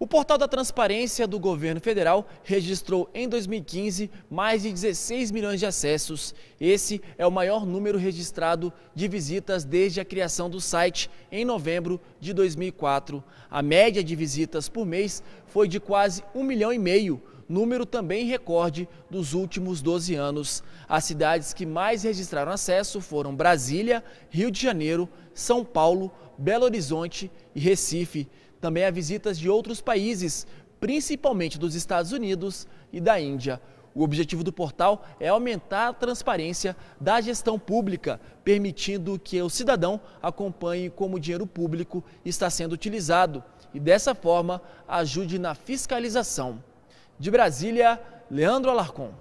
O portal da transparência do governo federal registrou em 2015 mais de 16 milhões de acessos. Esse é o maior número registrado de visitas desde a criação do site em novembro de 2004. A média de visitas por mês foi de quase um milhão e meio, número também recorde dos últimos 12 anos. As cidades que mais registraram acesso foram Brasília, Rio de Janeiro, São Paulo, Belo Horizonte e Recife também há visitas de outros países, principalmente dos Estados Unidos e da Índia. O objetivo do portal é aumentar a transparência da gestão pública, permitindo que o cidadão acompanhe como o dinheiro público está sendo utilizado e, dessa forma, ajude na fiscalização. De Brasília, Leandro Alarcon.